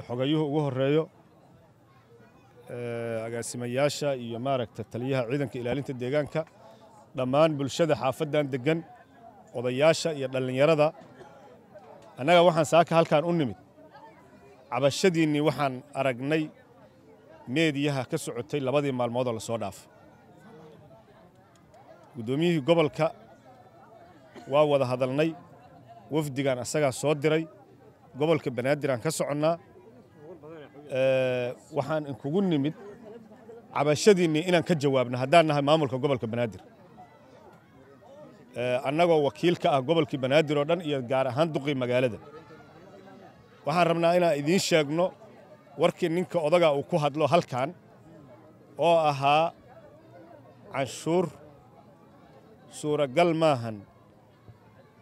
xogayuhu ugu horeeyo agaasimayaasha iyo maaragta taliyaha ciidanka ilaalinta deegaanka dhammaan bulshada xaafaddan degan odayaasha iyo dhallinyarada annaga waxaan saaka halkaan u nimid cabashadiinnii waxaan aragnay meediyaha ka socotay labadii maalmoodoo lasoo dhaafay guddoomiyihii gobolka waa wada hadalnay wafdigan asagaa soo diray gobolka banaadir aan ka soconnaa Eh, waxaan inkugu nimid cabashadiinnii inaan ka jawaabno haddaan nahay maamulka gobolka banaadir eh, annagoo wakiil ka ah gobolkii banaadir oo dhan iyo gaar ahaan duqii magaalada waxaan rabnaa inaan idiin sheegno warkii ninka odagaa uu ku hadlo halkan oo ahaa canshuur suuragal maahan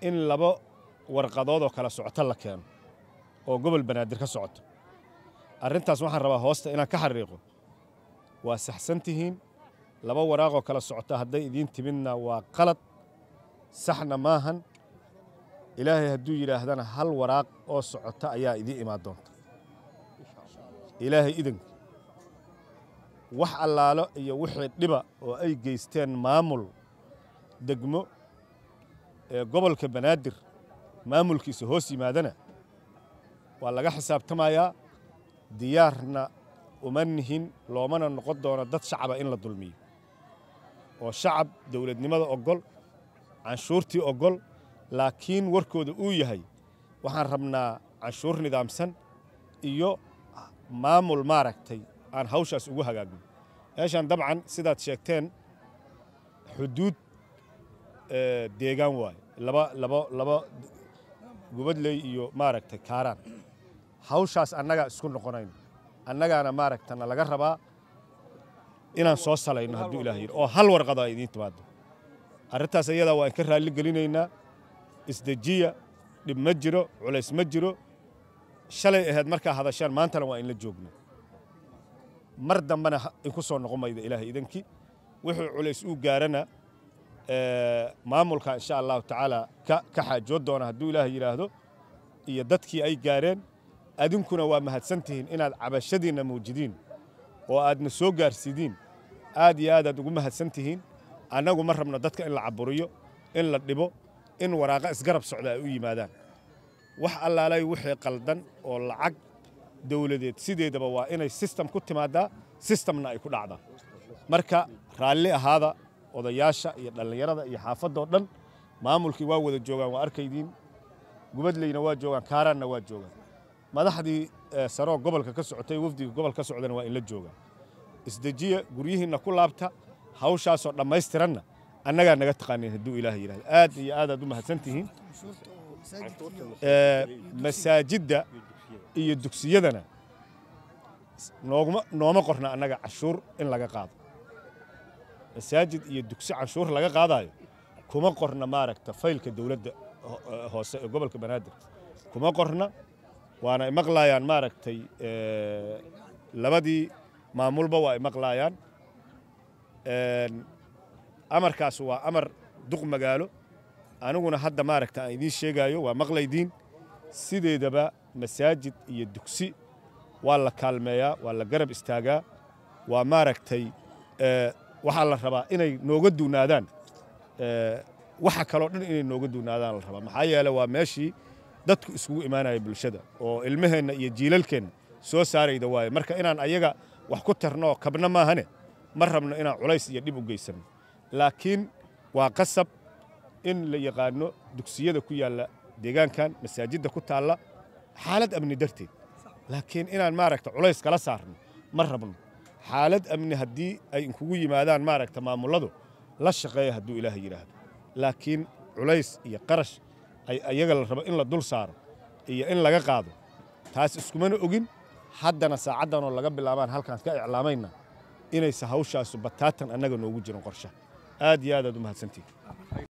in labo warqadood oo kala socoto la keeno oo gobol banaadir ka socoto arrintaas waxaan rabaa hoosta inaan ka xariiqo waa saxsan tihiin laba waraaqoo kala socota hadday idiin timidna waa qalad saxna maahan ilaahay hadduu yidhaahdana hal waraaq oo socota ayaa idiin imaan doonta ilaahay idanka wax allaalo iyo wixii dhiba oo ay geysteen maamul degmo ee gobolka banaadir maamulkiisa hoos yimaadana waa laga xisaabtamayaa diyaarna uma nihin loomana noqon doono dad shacaba in la dulmiyo oo shacab dowladnimada ogol canshuurtii ogol laakiin warkooda uu yahay waxaan rabnaa canshuur nidaamsan iyo maamul maaragtay aan hawshaas ugu hagaagno meeshaan dabcan sidaad sheegteen xuduud eh, deegaan waayo laba laba laba gubadley iyo maaragtay kaaraan hawshaas annagaa isku noqonayno annagaana maaragtana laga rabaa inaan soo salayno hadduu ilaah yidhi oo hal warqada idiin timaado arrintaas iyadaa waa inka raalli gelinaynaa isdejiya dhib ma jiro culays ma jiro shalay ahayd markaa hadashaan maantana waa inla joogna mar dambena inku soo noqon mayda ilaahay idankii wuxuu culays uu gaarana maamulka insha allahu tacaala ka xaajood doona hadduu ilaahay yidhaahdo iyo dadkii ay gaareen adinkuna waa mahadsantihiin inaad cabashadiinna muujidiin oo aadna soo gaarsiidiin aad iyo aadaad ugu mahadsan tihiin annagu ma rabno dadka in la caburiyo in la dhibo in waraaqa isgarab socda ay u yimaadaan wax allaalay wixii qaldan oo lacag dowladeed sideedaba waa inay sistem ku timaaddaa sistamna ay ku dhacdaa marka raalli ahaada odayaasha iyo dhallinyarada iyo xaafaddoo dhan maamulkii waa wada joogaan waa arkaydiin gubadleyna waa joogaan kaaraanna waa joogaan madaxdii eh, saroo gobolka ka socotay wafdiga gobol ka socdana waa in la jooga isdejiya guryihiinna ku laabta hawshaasoo dhammaystiranna annagaa naga taqaaneen hadduu ilaah yidhahdo aad iyo aadaad u mahadsan tihiin eh, masaajidda iyo dugsiyadana noogma nooma qorna annaga cashuur in laga qaado masaajid iyo dugsi canshuur laga qaadaayo kuma qorna maaragta faylka dowladda eh, hoose ee gobolka banaadir kuma qorna waana ay maqlaayaan maaragtay eh, labadii maamulba waa ay maqlayaan amarkaas waa amar duq magaalo aniguna hadda maaragta aan idiin sheegaayo waa maqlaydiin sideedaba masaajid iyo dugsi waa la kaalmeeyaa waa la garab istaagaa waa maaragtay eh, waxaa la rabaa inay nooga duunaadaan eh, waxa kaloo dhan inay nooga duunaadaan la rabaa maxaa yeele waa meeshii dadku isugu imaanaya bulshada oo ilmaheenna iyo jiilalkeenna soo saarayda waaye marka inaan ayaga wax ku tarnoo kabna maahane ma rabno inaan culays iyo dhib u geysanno laakiin waa qasab in la yaqaano dugsiyada ku yaalla deegaankan masaajidda ku taalla xaalad amni darteed laakiin inaan maaragta culays kala saarno ma rabno xaalad amni haddii ay inkugu yimaadaan maaragta maamulladu la shaqeeya hadduu ilaaha yidhaahdo laakiin culays iyo qarash ayaga la rabo in la dul saaro iyo in laga qaado taas iskumana ogin haddana saacaddanoo laga bilaabaan halkaas ka iclaamayna inayse hawshaasu bataatan annaga noogu jirin qorsha aad iyo aadaad u mahadsantihin